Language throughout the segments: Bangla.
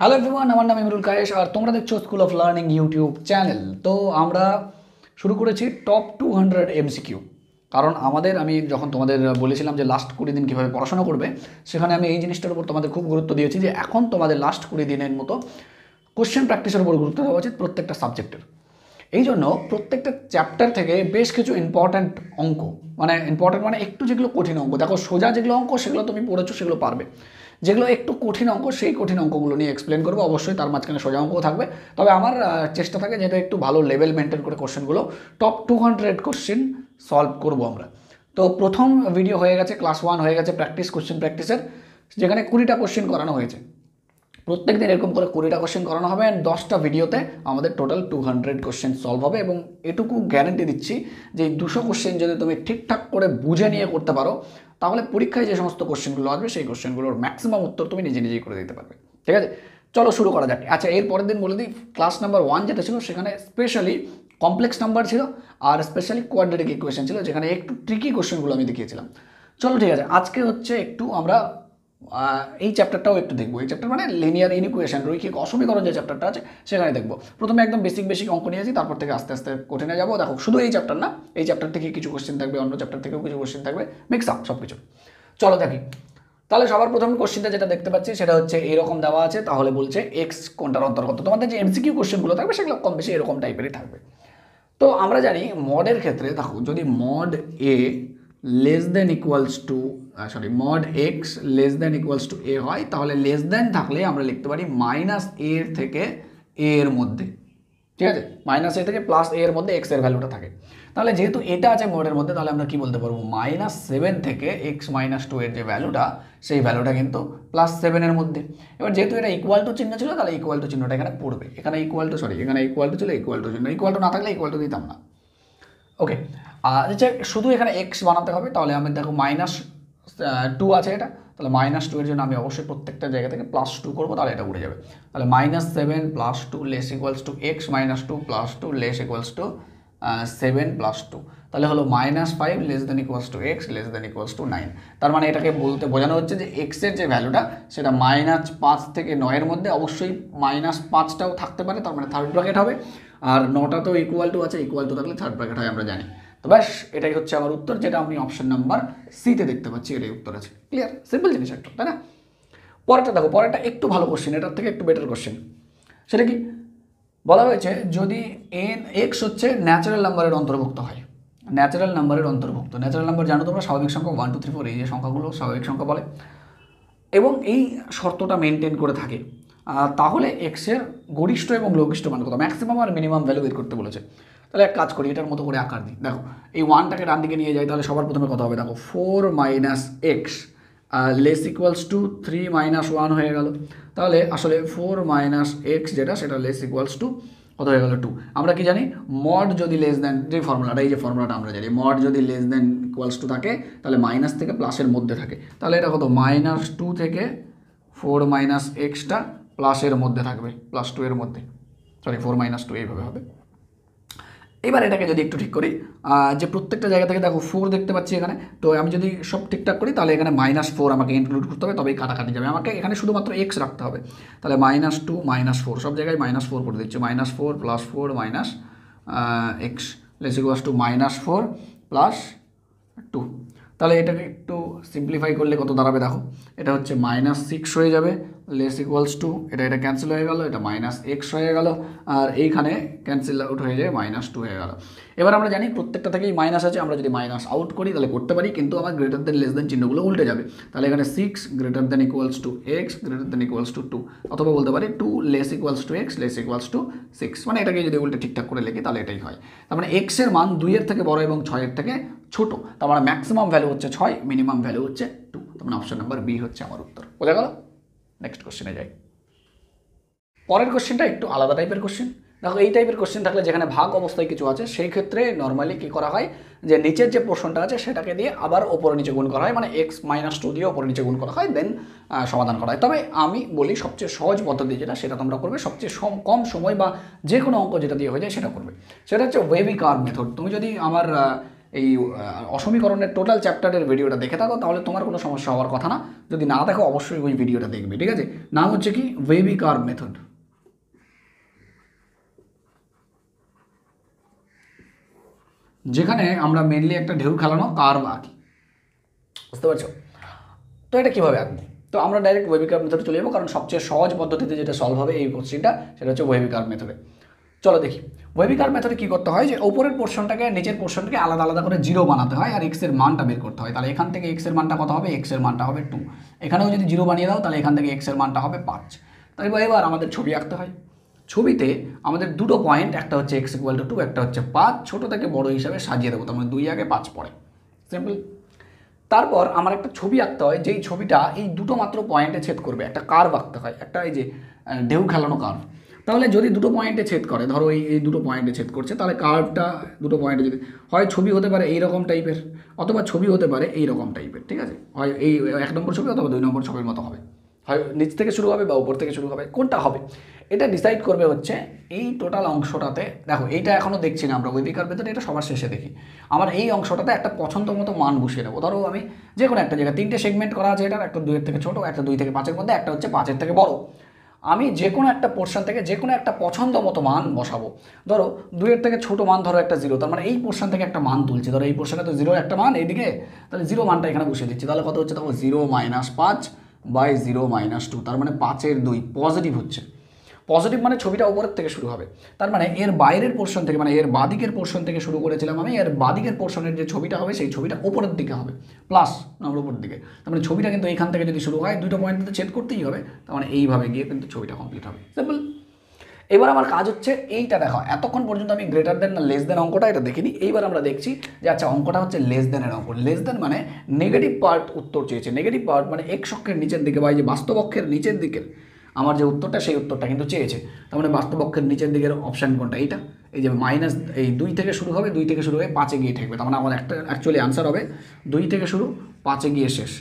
হ্যালো এভরিওয়ান আমার নাম ইমরুল কায়েশ আর তোমরা দেখছো school of learning YouTube channel তো আমরা শুরু করেছি টপ টু হান্ড্রেড এমসিকিউ কারণ আমাদের আমি যখন তোমাদের বলেছিলাম যে লাস্ট কুড়ি দিন কীভাবে পড়াশোনা করবে সেখানে আমি এই জিনিসটার উপর তোমাদের খুব গুরুত্ব দিয়েছি যে এখন তোমাদের লাস্ট কুড়ি দিনের মতো কোশ্চেন প্র্যাকটিসের উপর গুরুত্ব দেওয়া উচিত প্রত্যেকটা সাবজেক্টের এই জন্য প্রত্যেকটা চ্যাপ্টার থেকে বেশ কিছু ইম্পর্ট্যান্ট অঙ্ক মানে ইম্পর্ট্যান্ট মানে একটু যেগুলো কঠিন অঙ্ক দেখো সোজা যেগুলো অঙ্ক সেগুলো তুমি পড়েছো সেগুলো পারবে যেগুলো একটু কঠিন অঙ্ক সেই কঠিন অঙ্কগুলো নিয়ে এক্সপ্লেন করবো অবশ্যই তার মাঝখানে সোজা অঙ্কও থাকবে তবে আমার চেষ্টা থাকে যেটা একটু ভালো লেভেল মেনটেন করে কোশ্চেনগুলো top two hundred question solve করবো আমরা তো প্রথম ভিডিও হয়ে গেছে ক্লাস ওয়ান হয়ে গেছে প্র্যাকটিস কোশ্চেন প্র্যাকটিসের যেখানে কুড়িটা কোশ্চেন করানো হয়েছে প্রত্যেক দিন এরকম করে কুড়িটা কোশ্চেন করানো হবে অ্যান্ড দশটা ভিডিওতে আমাদের total two hundred question solve হবে এবং এটুকু গ্যারেন্টি দিচ্ছি যে এই দুশো কোশ্চেন যদি তুমি ঠিকঠাক করে বুঝে নিয়ে করতে পারো তাহলে পরীক্ষায় যে সমস্ত কোশ্চেনগুলো আসবে সেই কোশ্চেনগুলোর ম্যাক্সিমাম উত্তর তুমি নিজে নিজেই করে দিতে পারবে ঠিক আছে চলো শুরু করা যাক আচ্ছা এর পরের দিন বলে দিই ক্লাস নাম্বার ওয়ান যেটা ছিল সেখানে স্পেশালি কমপ্লেক্স নাম্বার ছিল আর স্পেশালি কোয়াড্রেটিক ইকুয়েশন ছিল যেখানে একটু ট্রিকি কোশ্চেনগুলো আমি দেখিয়েছিলাম চলো ঠিক আছে আজকে হচ্ছে একটু আমরা এই চ্যাপ্টারটাও একটু দেখবো এই চ্যাপ্টার মানে লিনিয়ার ইনিকুয়েশন রৈখিক অসমীকরণ যে চ্যাপ্টারটা আছে সেখানে দেখবো প্রথমে একদম বেসিক বেসিক অঙ্ক নিয়েছি তারপর থেকে আস্তে আস্তে কঠিনে যাবো দেখো শুধু এই চ্যাপ্টার না এই চ্যাপ্টার থেকে কিছু কোশ্চেন থাকবে অন্য চ্যাপ্টার থেকেও কিছু কোশ্চেন থাকবে মিক্স আপ সব কিছু চলো দেখি তাহলে সবার প্রথম কোশ্চেনটা যেটা দেখতে পাচ্ছি সেটা হচ্ছে এরকম দেওয়া আছে তাহলে বলছে এক্স কোনটার অন্তর্গত তোমাদের যে এমসিকিউ কোশ্চেনগুলো থাকবে সেগুলো কম বেশি এরকম টাইপেরই থাকবে তো আমরা জানি মডের ক্ষেত্রে দেখো যদি mod A less than equals to sorry mod X less than equals to A হয় তাহলে লেস দ্যান থাকলে আমরা লিখতে পারি মাইনাস এর থেকে এ এর মধ্যে ঠিক আছে মাইনাস এ থেকে প্লাস এ এর মধ্যে এক্স এর ভ্যালুটা থাকে তাহলে যেহেতু এটা আছে মোডের মধ্যে তাহলে আমরা কি বলতে পারবো মাইনাস সেভেন থেকে এক্স মাইনাস টু এর যে ভ্যালুটা সেই ভ্যালুটা কিন্তু প্লাস সেভেনের মধ্যে এবার যেহেতু এটা ইকুয়াল টু চিহ্ন ছিল তাহলে ইকুয়াল টু চিহ্নটা এখানে পড়বে এখানে ইকুয়াল টু সরি এখানে ইকুয়াল টু ছিল ইকুয়াল টু চিহ্ন ইকুয়াল টু না থাকলে ইকুয়াল টু দিতাম না ওকে আর যে শুধু এখানে এক্স বানাতে হবে তাহলে আমি দেখো মাইনাস টু আছে এটা তাহলে মাইনাস টু এর জন্য আমি অবশ্যই প্রত্যেকটা জায়গা থেকে প্লাস টু করবো তাহলে এটা উড়ে যাবে তাহলে minus seven plus two less equals to X minus two plus two less equals to seven plus two তাহলে হলো minus five less than equals to X less than equals to nine তার মানে এটাকে বলতে বোঝানো হচ্ছে যে এক্সের যে ভ্যালুটা সেটা মাইনাস পাঁচ থেকে নয়ের মধ্যে অবশ্যই মাইনাস পাঁচটাও থাকতে পারে তার মানে থার্ড ব্র্যাকেট হবে আর নটা তো ইকুয়াল টু আছে ইকুয়াল টু থাকলে থার্ড ব্র্যাকেট হয় আমরা জানি তো ব্যাস এটাই হচ্ছে আমার উত্তর যেটা আমি অপশন নাম্বার সিতে দেখতে পাচ্ছি এটাই উত্তর আছে ক্লিয়ার সিম্পল জিনিস একটা তাই না পরেরটা দেখো পরেরটা একটু ভালো কোশ্চেন এটার থেকে একটু বেটার কোশ্চেন সেটা কি বলা হয়েছে যদি এন এক্স হচ্ছে ন্যাচারাল নাম্বারের অন্তর্ভুক্ত হয় ন্যাচারাল নাম্বারের অন্তর্ভুক্ত ন্যাচারাল নাম্বার জানো তোমরা স্বাভাবিক সংখ্যা ওয়ান টু থ্রি ফোর এই যে সংখ্যাগুলো স্বাভাবিক সংখ্যা বলে এবং এই শর্তটা মেনটেন করে থাকে তাহলে এক্সের গরিষ্ঠ এবং লঘিষ্ঠ মান কত ম্যাক্সিমাম আর মিনিমাম ভ্যালু বের করতে বলেছে তাহলে এক কাজ করি এটার মতো করে আকার দিই দেখো এই ওয়ানটাকে ডান দিকে নিয়ে যাই তাহলে সবার প্রথমে কথা হবে দেখো ফোর মাইনাস এক্স আর less equals to three minus one হয়ে গেল তাহলে আসলে ফোর মাইনাস এক্স যেটা সেটা লেস ইকুয়ালস টু কত হয়ে গেলো টু আমরা কি জানি মড যদি লেস দেন যে ফর্মুলাটা এই যে ফর্মুলাটা আমরা জানি মড যদি লেস দেন ইকুয়ালস টু থাকে তাহলে মাইনাস থেকে প্লাসের মধ্যে থাকে তাহলে এটা কত মাইনাস টু থেকে ফোর মাইনাস এক্সটা প্লাসের মধ্যে থাকবে প্লাস টু এর মধ্যে সরি ফোর মাইনাস টু এইভাবে হবে এবার এটাকে যদি একটু ঠিক করি যে প্রত্যেকটা জায়গা থেকে দেখো ফোর দেখতে পাচ্ছি এখানে তো আমি যদি সব ঠিকঠাক করি তাহলে এখানে মাইনাস ফোর আমাকে ইনক্লুড করতে হবে তবেই কাটাকাটি যাবে আমাকে এখানে শুধুমাত্র এক্স রাখতে হবে তাহলে মাইনাস টু মাইনাস ফোর সব জায়গায় মাইনাস ফোর করে দিচ্ছে minus four plus four minus X less equals to minus four plus two তাহলে এটাকে একটু সিম্পলিফাই করলে কত দাঁড়াবে দেখো এটা হচ্ছে মাইনাস সিক্স হয়ে যাবে লেস ইকুয়ালস টু এটা এটা ক্যান্সেল হয়ে গেল এটা মাইনাস এক্স হয়ে গেল আর এইখানে ক্যান্সেল আউট হয়ে যায় মাইনাস টু হয়ে গেল এবার আমরা জানি প্রত্যেকটা থেকেই মাইনাস আছে আমরা যদি মাইনাস আউট করি তাহলে করতে পারি কিন্তু আমার গ্রেটার দেন লেস দেন চিহ্নগুলো উল্টে যাবে তাহলে এখানে six greater than equals to X greater than equals to two অথবা বলতে পারি two less equals to X less equals to six মানে এটাকে যদি উল্টে ঠিকঠাক করে লেখি তাহলে এটাই হয় তার মানে এক্সের মান দুইয়ের থেকে বড় এবং ছয়ের থেকে ছোটো তার মানে ম্যাক্সিমাম ভ্যালু হচ্ছে ছয় মিনিমাম ভ্যালু হচ্ছে টু তার মানে অপশন নাম্বার বি হচ্ছে আমার উত্তর বোঝা গেল নেক্সট কোশ্চেনে যাই পরের কোশ্চেনটা একটু আলাদা টাইপের কোশ্চেন দেখো এই টাইপের কোশ্চেন থাকলে যেখানে ভাগ অবস্থায় কিছু আছে সেই ক্ষেত্রে নর্মালি কী করা হয় যে নিচের যে পোর্শনটা আছে সেটাকে দিয়ে আবার ওপরে নিচে গুণ করা হয় মানে এক্স মাইনাস টু দিয়ে ওপরে নিচে গুণ করা হয় দেন সমাধান করা হয় তবে আমি বলি সবচেয়ে সহজ পদ্ধতি যেটা সেটা তোমরা করবে সবচেয়ে কম সময় বা যে কোনো অঙ্ক যেটা দিয়ে হয়ে যায় সেটা করবে সেটা হচ্ছে ওয়েবি কার মেথড তুমি যদি আমার এই অসমীকরণের টোটাল চ্যাপ্টারের ভিডিওটা দেখে থাকো তাহলে তোমার কোনো সমস্যা হওয়ার কথা না যদি না দেখো অবশ্যই ওই ভিডিওটা দেখবে ঠিক আছে নাম হচ্ছে কি ওয়েবি কার মেথড যেখানে আমরা মেনলি একটা ঢেউ খেলানো বা আঁকি বুঝতে পারছো তো এটা কীভাবে আঁকবো তো আমরা ডাইরেক্ট ওয়েবিকার মেথডে চলে যাবো কারণ সবচেয়ে সহজ পদ্ধতিতে যেটা সলভ হবে এই কোশ্চিনটা সেটা হচ্ছে ওয়েবিকার মেথডে চলো দেখি ওয়েবিকার মেথডে কী করতে হয় যে ওপরের পোর্শনটাকে নিচের পোর্শনটাকে আলাদা আলাদা করে জিরো বানাতে হয় আর এক্সের মানটা বের করতে হয় তাহলে এখান থেকে এক্সের মানটা কত হবে এক্সের মানটা হবে টু এখানেও যদি জিরো বানিয়ে দাও তাহলে এখান থেকে এক্সের মানটা হবে পাঁচ তাই এবার আমাদের ছবি আঁকতে হয় ছবিতে আমাদের দুটো পয়েন্ট একটা হচ্ছে এক্স ইকুয়াল টু টু একটা হচ্ছে পাঁচ ছোটো থেকে বড় হিসাবে সাজিয়ে দেবো তার মানে দুই আগে পাঁচ পরে সিম্পল তারপর আমার একটা ছবি আঁকতে হয় যেই ছবিটা এই দুটো মাত্র পয়েন্টে ছেদ করবে একটা কার্ভ আঁকতে হয় একটা এই যে ঢেউ খেলানো কার্ভ তাহলে যদি দুটো পয়েন্টে ছেদ করে ধরো এই এই দুটো পয়েন্টে ছেদ করছে তাহলে কার্ভটা দুটো পয়েন্টে যদি হয় ছবি হতে পারে এই রকম টাইপের অথবা ছবি হতে পারে এই রকম টাইপের ঠিক আছে হয় এই এক নম্বর ছবি অথবা দুই নম্বর ছবির মতো হবে হয় নিচ থেকে শুরু হবে বা উপর থেকে শুরু হবে কোনটা হবে এটা ডিসাইড করবে হচ্ছে এই টোটাল অংশটাতে দেখো এইটা এখনও দেখছি না আমরা ওয়েবিকার ভেতরে এটা সবার শেষে দেখি আমার এই অংশটাতে একটা পছন্দ মতো মান বসিয়ে নেবো ধরো আমি যে কোনো একটা জায়গায় তিনটে সেগমেন্ট করা আছে এটার একটা দুইয়ের থেকে ছোটো একটা দুই থেকে পাঁচের মধ্যে একটা হচ্ছে পাঁচের থেকে বড়ো আমি যে কোনো একটা পোর্শন থেকে যে কোনো একটা পছন্দ মতো মান বসাবো ধরো দুইয়ের থেকে ছোট মান ধরো একটা জিরো তার মানে এই পোর্শন থেকে একটা মান তুলছে ধরো এই পোর্শনে তো জিরো একটা মান এইদিকে তাহলে জিরো মানটা এখানে বসিয়ে দিচ্ছি তাহলে কত হচ্ছে তখন জিরো মাইনাস পাঁচ বাই জিরো মাইনাস টু তার মানে পাঁচের দুই পজিটিভ হচ্ছে পজিটিভ মানে ছবিটা উপরের থেকে শুরু হবে তার মানে এর বাইরের পোর্শন থেকে মানে এর বাদিকের পোর্শন থেকে শুরু করেছিলাম আমি এর বাদিকের পোর্শনের যে ছবিটা হবে সেই ছবিটা ওপরের দিকে হবে প্লাস আমার উপর দিকে তার মানে ছবিটা কিন্তু এখান থেকে যদি শুরু হয় দুটো পয়েন্ট চেক করতেই হবে তার মানে এইভাবে গিয়ে কিন্তু ছবিটা কমপ্লিট হবে সিম্পল এবার আমার কাজ হচ্ছে এইটা দেখা এতক্ষণ পর্যন্ত আমি গ্রেটার দেন না লেস দেন অঙ্কটা এটা দেখিনি এইবার আমরা দেখছি যে আচ্ছা অঙ্কটা হচ্ছে লেস দেনের অঙ্ক লেস দেন মানে নেগেটিভ পার্ট উত্তর চেয়েছে নেগেটিভ পার্ট মানে এক অক্ষের নিচের দিকে বা এই যে বাস্তবক্ষের নিচের দিকে আমার যে উত্তরটা সেই উত্তরটা কিন্তু চেয়েছে তার মানে বাস্তবক্ষের নিচের দিকের অপশান কোনটা এইটা এই যে মাইনাস এই দুই থেকে শুরু হবে দুই থেকে শুরু হয়ে পাঁচে গিয়ে ঠেকবে তার মানে আমার একটা অ্যাকচুয়ালি আনসার হবে দুই থেকে শুরু পাঁচে গিয়ে শেষ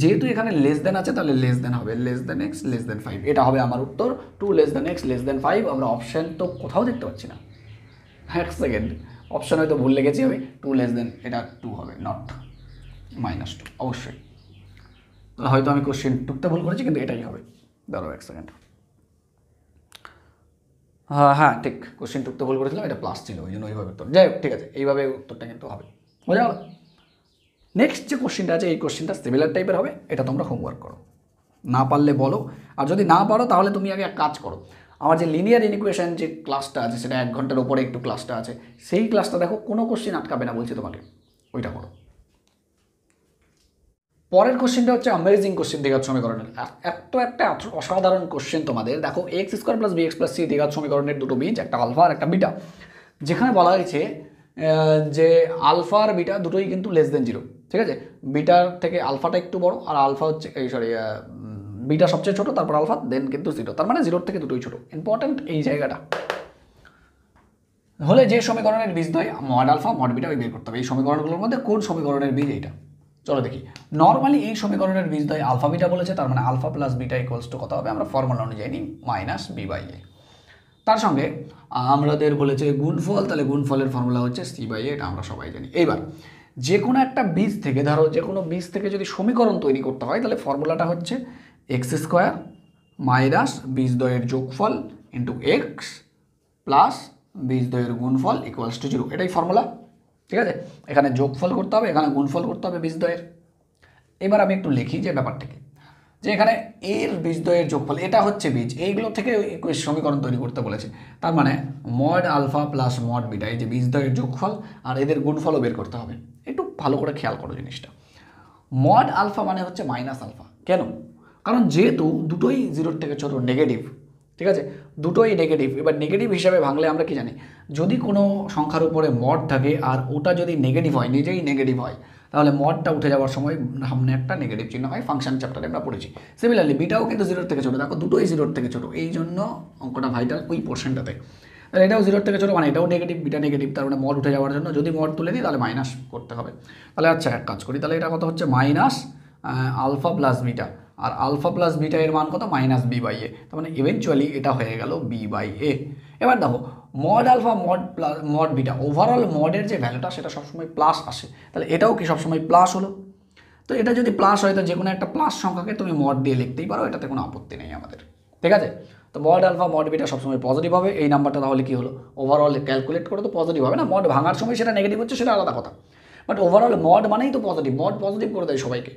যেহেতু এখানে লেস দেন আছে তাহলে লেস দেন হবে less than x less than five এটা হবে আমার উত্তর two less than x less than five আমরা অপশান তো কোথাও দেখতে পাচ্ছি না এক সেকেন্ড অপশান হয়তো ভুল লেগেছি আমি টু লেস দেন এটা টু হবে নট মাইনাস টু অবশ্যই হয়তো আমি কোশ্চেন টুকতে ভুল করেছি কিন্তু এটাই হবে দাঁড়াও এক সেকেন্ড হ্যাঁ হ্যাঁ ঠিক কোশ্চেন টুকতে ভুল করেছিলাম এটা প্লাস ছিল ওই জন্য ওইভাবে উত্তর যাই হোক ঠিক আছে এইভাবে উত্তরটা কিন্তু হবে বোঝা গেল নেক্সট যে কোশ্চেনটা আছে এই কোশ্চেনটা সিমিলার টাইপের হবে এটা তোমরা হোমওয়ার্ক করো না পারলে বলো আর যদি না পারো তাহলে তুমি আগে এক কাজ করো আমার যে লিনিয়ার ইনিকুয়েশন যে ক্লাসটা আছে সেটা এক ঘন্টার ওপরে একটু ক্লাসটা আছে সেই ক্লাসটা দেখো কোনো কোশ্চেন আটকাবে না বলছি তোমাকে ওইটা করো পরের কোশ্চেনটা হচ্ছে অ্যামেজিং কোশ্চেন দ্বিঘাত সমীকরণের এত একটা অসাধারণ কোশ্চেন তোমাদের দেখো X square plus B X plus C দ্বিঘাত সমীকরণের দুটো বীজ একটা আলফা আর একটা বিটা যেখানে বলা হয়েছে যে আলফা আর বিটা দুটোই কিন্তু লেস দেন জিরো ঠিক আছে বিটার থেকে আলফাটা একটু বড় আর আলফা হচ্ছে এই সরি বিটা সবচেয়ে ছোটো তারপর আলফা দেন কিন্তু জিরো তার মানে জিরোর থেকে দুটোই ছোটো ইম্পর্ট্যান্ট এই জায়গাটা হলে যে সমীকরণের বীজ নয় মড আলফা মড বিটা ওই বের করতে হবে এই সমীকরণগুলোর মধ্যে কোন সমীকরণের বীজ এইটা চলো দেখি নর্মালি এই সমীকরণের দয় আলফা বিটা বলেছে তার মানে alpha plus beta equals to কত হবে আমরা ফর্মুলা অনুযায়ী নিই মাইনাস বি বাই এ তার সঙ্গে আমাদের বলেছে গুণফল তাহলে গুণফলের ফর্মুলা হচ্ছে সি বাই এটা আমরা সবাই জানি এইবার যে কোনো একটা বীজ থেকে ধরো যে কোনো বীজ থেকে যদি সমীকরণ তৈরি করতে হয় তাহলে ফর্মুলাটা হচ্ছে এক্স স্কোয়ার মাইনাস বীজদ্বয়ের যোগফল ইন্টু এক্স প্লাস বীজদ্বয়ের গুণফল ইকোয়ালস টু জিরো এটাই ফর্মুলা ঠিক আছে এখানে যোগফল করতে হবে এখানে গুণফল করতে হবে বীজদ্বয়ের এবার আমি একটু লিখি যে ব্যাপারটাকে যে এখানে এর বীজদ্বয়ের যোগফল এটা হচ্ছে বীজ এইগুলো থেকে সমীকরণ তৈরি করতে বলেছে তার মানে mod alpha plus mod beta এই যে বীজদ্বয়ের যোগফল আর এদের গুণফলও বের করতে হবে একটু ভালো করে খেয়াল করো জিনিসটা মড আলফা মানে হচ্ছে মাইনাস আলফা কেন কারণ যেহেতু দুটোই জিরোর থেকে ছোটো নেগেটিভ ঠিক আছে দুটোই নেগেটিভ এবার নেগেটিভ হিসাবে ভাঙলে আমরা কি জানি যদি কোনো সংখ্যার উপরে মড থাকে আর ওটা যদি নেগেটিভ হয় নিজেই নেগেটিভ হয় তাহলে মডটা উঠে যাওয়ার সময় সামনে একটা নেগেটিভ চিহ্ন হয় ফাংশন চ্যাপ্টারে আমরা পড়েছি সিমিলারলি বিটাও কিন্তু জিরোর থেকে ছোটো দেখো দুটোই জিরোর থেকে ছোটো এই জন্য অঙ্কটা ভাইটাল ওই পোর্শনটাতে তাহলে এটাও জিরোর থেকে ছোটো মানে এটাও নেগেটিভ বিটা নেগেটিভ তার মানে মড উঠে যাওয়ার জন্য যদি মড তুলে দিই তাহলে মাইনাস করতে হবে তাহলে আচ্ছা এক কাজ করি তাহলে এটা কত হচ্ছে মাইনাস আলফা প্লাস বিটা আর আলফা প্লাস বিটা এর মান কত মাইনাস বি বাই এ তার মানে ইভেনচুয়ালি এটা হয়ে গেল বি বাই এ এবার দেখো mod alpha mod plus mod beta overall মডের যে ভ্যালুটা সেটা সবসময় প্লাস আসে তাহলে এটাও কি সবসময় প্লাস হলো তো এটা যদি প্লাস হয় তো যে কোনো একটা প্লাস সংখ্যাকে তুমি মড দিয়ে লিখতেই পারো এটাতে কোনো আপত্তি নেই আমাদের ঠিক আছে তো মড আলফা মড বিটা সবসময় পজিটিভ হবে এই নাম্বারটা তাহলে কী হলো ওভারঅল ক্যালকুলেট করে তো পজিটিভ হবে না মড ভাঙার সময় সেটা নেগেটিভ হচ্ছে সেটা আলাদা কথা বাট ওভারঅল মড মানেই তো পজিটিভ মড পজিটিভ করে দেয় সবাইকে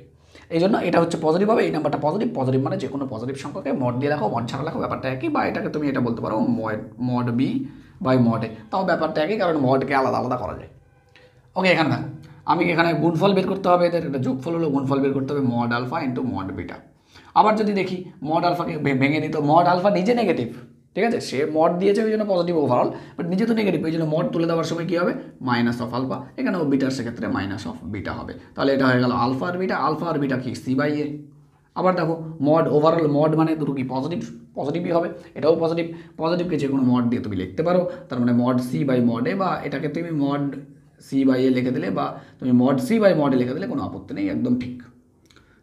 এই জন্য এটা হচ্ছে পজিটিভ হবে এই নাম্বারটা পজিটিভ পজিটিভ মানে যে কোনো পজিটিভ সংখ্যাকে মড দিয়ে রাখো মড ছাড়া রাখো ব্যাপারটা একই বা এটাকে তুমি এটা বলতে পারো মড মড বি বাই মডে তাও ব্যাপারটা একই কারণ মডকে আলাদা আলাদা করা যায় ওকে এখানে দেখো আমি এখানে গুণফল বের করতে হবে এদের এটা যোগফল হলো গুণফল বের করতে হবে mod alpha into mod beta আবার যদি দেখি মড আলফাকে ভেঙে দিত মড আলফা নিজে নেগেটিভ ঠিক আছে সে মড দিয়েছে ওই জন্য পজিটিভ ওভারঅল বাট নিজে তো নেগেটিভ ওই জন্য মড তুলে দেওয়ার সময় কী হবে মাইনাস অফ আলফা এখানেও বিটার সেক্ষেত্রে মাইনাস অফ বিটা হবে তাহলে এটা হয়ে গেল আলফা আর বিটা আলফা আর বিটা কি সি বাই এ আবার দেখো মড ওভারঅল মড মানে দুটো কি পজিটিভ পজিটিভই হবে এটাও পজিটিভ পজিটিভকে যে কোনো মড দিয়ে তুমি লিখতে পারো তার মানে মড সি বাই মডে বা এটাকে তুমি মড সি বাই এ লিখে দিলে বা তুমি মড সি বাই মডে লিখে দিলে কোনো আপত্তি নেই একদম ঠিক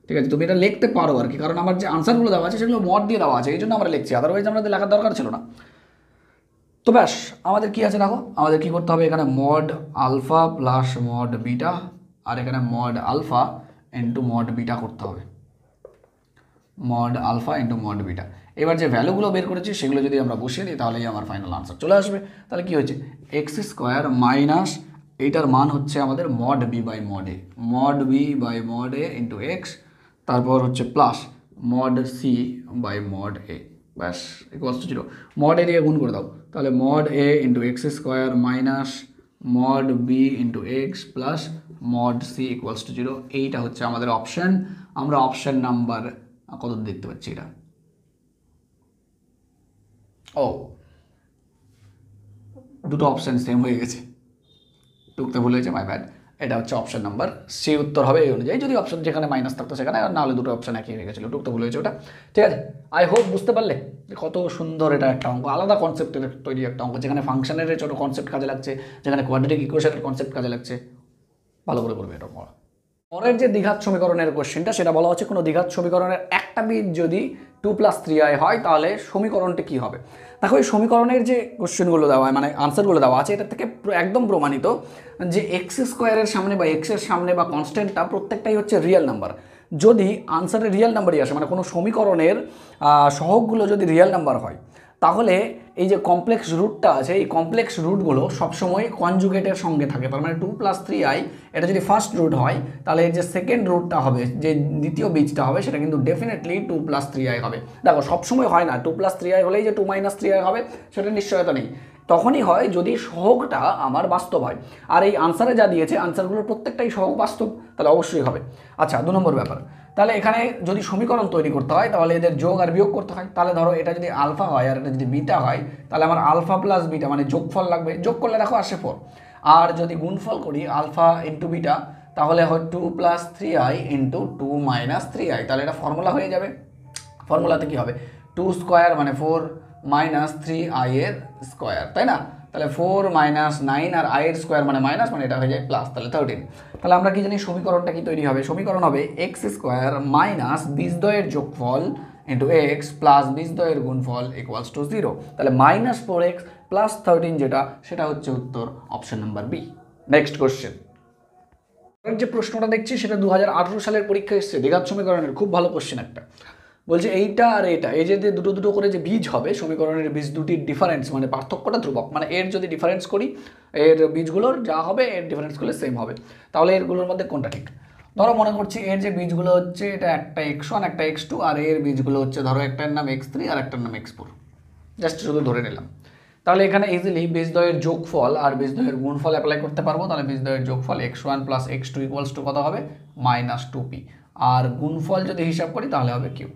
ঠিক আছে তুমি এটা লিখতে পারো আর কি কারণ আমার যে আনসারগুলো দেওয়া আছে সেগুলো মত দিয়ে দেওয়া আছে এই জন্য আমরা লিখছি আদারওয়াইজ আমাদের লেখার দরকার ছিল না তো ব্যাস আমাদের কি আছে দেখো আমাদের কি করতে হবে এখানে mod alpha plus mod beta আর এখানে mod alpha into mod beta করতে হবে mod alpha into mod beta এবার যে ভ্যালুগুলো বের করেছি সেগুলো যদি আমরা বসিয়ে দিই তাহলেই আমার ফাইনাল আনসার চলে আসবে তাহলে কি হচ্ছে এক্স স্কোয়ার মাইনাস এইটার মান হচ্ছে আমাদের mod B by mod A mod B by mod A into X তারপর হচ্ছে plus mod C by mod A ব্যাস equals to zero mod A দিয়ে গুণ করে দাও তাহলে mod A into X square minus mod B into X plus mod C equals to zero এইটা হচ্ছে আমাদের অপশান আমরা অপশান নাম্বার কত দেখতে পাচ্ছি এটা ও দুটো অপশান সেম হয়ে গেছে টুকতে ভুলে গেছে মাই ব্যাড এটা হচ্ছে অপশন নাম্বার সি উত্তর হবে এই অনুযায়ী যদি অপশন যেখানে মাইনাস থাকতো সেখানে আর নাহলে দুটো অপশন একই হয়ে গেছিলো টুকটা ভুল হয়েছে ওটা ঠিক আছে আই হোপ বুঝতে পারলে কত সুন্দর এটা একটা অঙ্ক আলাদা কনসেপ্টের তৈরি একটা অঙ্ক যেখানে ফাংশনের ছোটো কনসেপ্ট কাজে লাগছে যেখানে কোয়াড্রেটিক ইকুয়েশনের কনসেপ্ট কাজে লাগছে ভালো করে করবে এটা পরের যে দীঘাত সমীকরণের কোশ্চেনটা সেটা বলা হচ্ছে কোনো দীঘাত সমীকরণের একটা বিট যদি টু প্লাস থ্রি আই হয় তাহলে সমীকরণটি কী হবে দেখো এই সমীকরণের যে কোশ্চেনগুলো দেওয়া হয় মানে আনসারগুলো দেওয়া আছে এটা থেকে একদম প্রমাণিত যে এক্স স্কোয়ারের সামনে বা এক্সের সামনে বা কনস্ট্যান্টটা প্রত্যেকটাই হচ্ছে রিয়েল নাম্বার যদি আনসারে রিয়েল নাম্বারই আসে মানে কোনো সমীকরণের সহগগুলো যদি রিয়েল নাম্বার হয় তাহলে এই যে কমপ্লেক্স রুটটা আছে এই কমপ্লেক্স রুটগুলো সবসময় কনজুগেটের সঙ্গে থাকে তার মানে টু প্লাস থ্রি আই এটা যদি ফার্স্ট রুট হয় তাহলে এর যে সেকেন্ড রুটটা হবে যে দ্বিতীয় বীজটা হবে সেটা কিন্তু definitely two plus three I হবে দেখো সবসময় হয় না টু প্লাস থ্রি আই হলেই যে টু মাইনাস থ্রি আই হবে সেটা নিশ্চয়তা নেই তখনই হয় যদি সহগটা আমার বাস্তব হয় আর এই আনসারে যা দিয়েছে আনসারগুলোর প্রত্যেকটাই সহগ বাস্তব তাহলে অবশ্যই হবে আচ্ছা দু নম্বর ব্যাপার তাহলে এখানে যদি সমীকরণ তৈরি করতে হয় তাহলে এদের যোগ আর বিয়োগ করতে হয় তাহলে ধরো এটা যদি আলফা হয় আর এটা যদি বিটা হয় তাহলে আমার আলফা প্লাস বিটা মানে যোগফল লাগবে যোগ করলে দেখো আসে ফোর আর যদি গুণফল করি আলফা ইন্টু বিটা তাহলে হয় two plus three i into two minus three i তাহলে এটা ফর্মুলা হয়ে যাবে ফর্মুলাতে কী হবে টু স্কোয়ার মানে ফোর মাইনাস থ্রি আই এর স্কোয়ার তাই না তাহলে ফোর মাইনাস নাইন আর আয়ের স্কোয়ার মানে মাইনাস মানে এটা হয়ে যায় প্লাস তাহলে থার্টিন তাহলে আমরা কি জানি সমীকরণটা কি তৈরি হবে সমীকরণ হবে এক্স স্কোয়ার মাইনাস যোগ যোগফল ইন্টু এক্স প্লাস বিজদয়ের গুণফল ইকুয়ালস টু জিরো তাহলে minus four x plus thirteen যেটা সেটা হচ্ছে উত্তর option number B next question যে প্রশ্নটা দেখছি সেটা দু সালের পরীক্ষা এসছে দীঘাত সমীকরণের খুব ভালো কোশ্চেন একটা বলছে এইটা আর এটা এই যে দুটো দুটো করে যে বীজ হবে সমীকরণের বীজ দুটির ডিফারেন্স মানে পার্থক্যটা ধ্রুবক মানে এর যদি ডিফারেন্স করি এর বীজগুলোর যা হবে এর ডিফারেন্স করলে সেম হবে তাহলে এরগুলোর মধ্যে কোনটা ঠিক ধরো মনে করছি এর যে বীজগুলো হচ্ছে এটা একটা এক্স ওয়ান একটা এক্স টু আর এর বীজগুলো হচ্ছে ধরো একটার নাম এক্স থ্রি আর একটার নাম এক্স ফোর জাস্ট শুধু ধরে নিলাম তাহলে এখানে ইজিলি বীজদয়ের যোগফল আর বীজদয়ের গুণফল অ্যাপ্লাই করতে পারবো তাহলে বীজদয়ের যোগফল x one plus x two equals to কত হবে মাইনাস টু পি আর গুণফল যদি হিসাব করি তাহলে হবে কিউ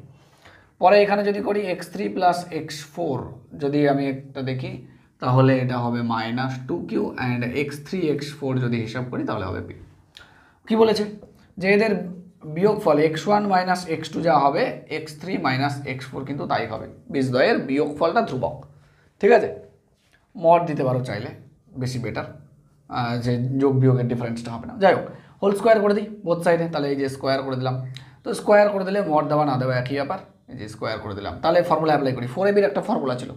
পরে এখানে যদি করি x three plus x four যদি আমি একটা দেখি তাহলে এটা হবে minus two q and x three x four যদি হিসাব করি তাহলে হবে পি কি বলেছে যে এদের বিয়োগ ফল x one minus x two যা হবে x three minus x four কিন্তু তাই হবে বিয়োগ ফলটা ধ্রুবক ঠিক আছে মর দিতে পারো চাইলে বেশি বেটার যে যোগ বিয়োগের ডিফারেন্সটা হবে না যাই হোক হোল স্কোয়ার করে দিই বোধ সাইডে তাহলে এই যে স্কোয়ার করে দিলাম তো স্কোয়ার করে দিলে মর দেওয়া না দেওয়া একই ব্যাপার যে স্কোয়ার করে দিলাম তাহলে ফর্মুলা অ্যাপ্লাই করি ফোর এবির একটা ফর্মুলা ছিল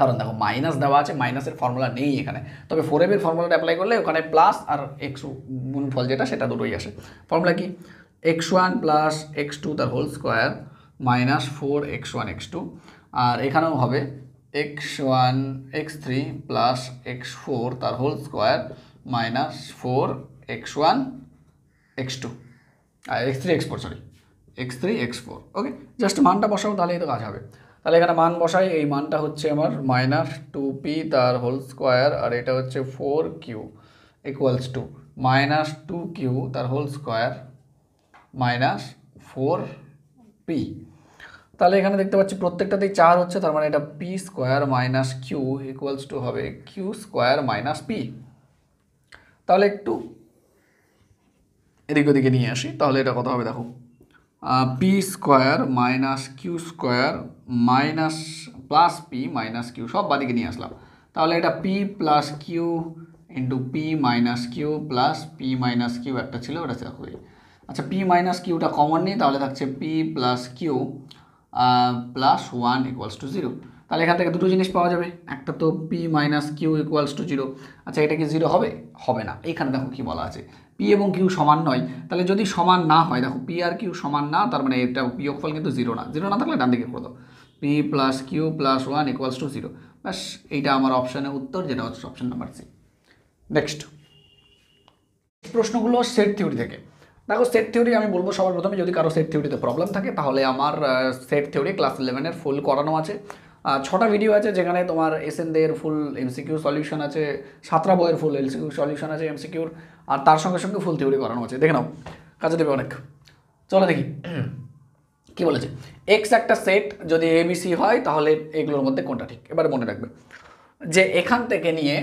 কারণ দেখো মাইনাস দেওয়া আছে মাইনাসের ফর্মুলা নেই এখানে তবে ফোর এবির ফর্মুলাটা অ্যাপ্লাই করলে ওখানে প্লাস আর এক্স ফল যেটা সেটা দুটোই আসে ফর্মুলা কি x one plus x two তার whole square minus four x one x two আর এখানেও হবে x one x three plus x four তার whole square minus four x one x two আর x three x four sorry x three x four okay just মানটা বসাবো এই তো কাজ হবে তাহলে এখানে মান বসাই এই মানটা হচ্ছে আমার মাইনাস টু পি তার হোল স্কোয়ার আর এটা হচ্ছে four q equals to minus two q তার whole square minus four p তাহলে এখানে দেখতে পাচ্ছি প্রত্যেকটাতেই চার হচ্ছে তার মানে এটা p square minus q equals to হবে কিউ স্কোয়ার মাইনাস পি তাহলে একটু এদিক ওদিকে নিয়ে আসি তাহলে এটা কত হবে দেখো p square minus q square minus plus p minus q সব বাদিকে নিয়ে আসলাম তাহলে এটা p plus q into p minus q plus p minus q একটা ছিল ওটা চাকরি আচ্ছা পি মাইনাস কিউটা কমন নেই তাহলে থাকছে p plus q plus one equals to zero তাহলে এখান থেকে দুটো জিনিস পাওয়া যাবে একটা তো p minus q equals to zero আচ্ছা এটা কি জিরো হবে হবে না এইখানে দেখো কি বলা আছে পি এবং কিউ সমান নয় তাহলে যদি সমান না হয় দেখো পি আর কিউ সমান না তার মানে এটা ফল কিন্তু জিরো না জিরো না থাকলে ডান দিকে করে দো p plus q plus one equals to zero ব্যাস এইটা আমার অপশানের উত্তর যেটা হচ্ছে অপশান নাম্বার সি নেক্সট প্রশ্নগুলো সেট থিওরি থেকে দেখো সেট থিওরি আমি বলবো সবার প্রথমে যদি কারো সেট থিওরিতে প্রবলেম থাকে তাহলে আমার সেট থিওরি ক্লাস ইলেভেনের ফুল করানো আছে ছটা ভিডিও আছে যেখানে তোমার এস এন দের ফুল এমসিকিউ সলিউশন আছে সাতরা বইয়ের ফুল এমসিকিউ সলিউশন আছে এমসিকিউর আর তার সঙ্গে সঙ্গে ফুল থিওরি করানো হচ্ছে দেখে নাও কাজে দেবে অনেক চলো দেখি কি বলেছে এক্স একটা সেট যদি এবিসি হয় তাহলে এগুলোর মধ্যে কোনটা ঠিক এবারে মনে রাখবে যে এখান থেকে নিয়ে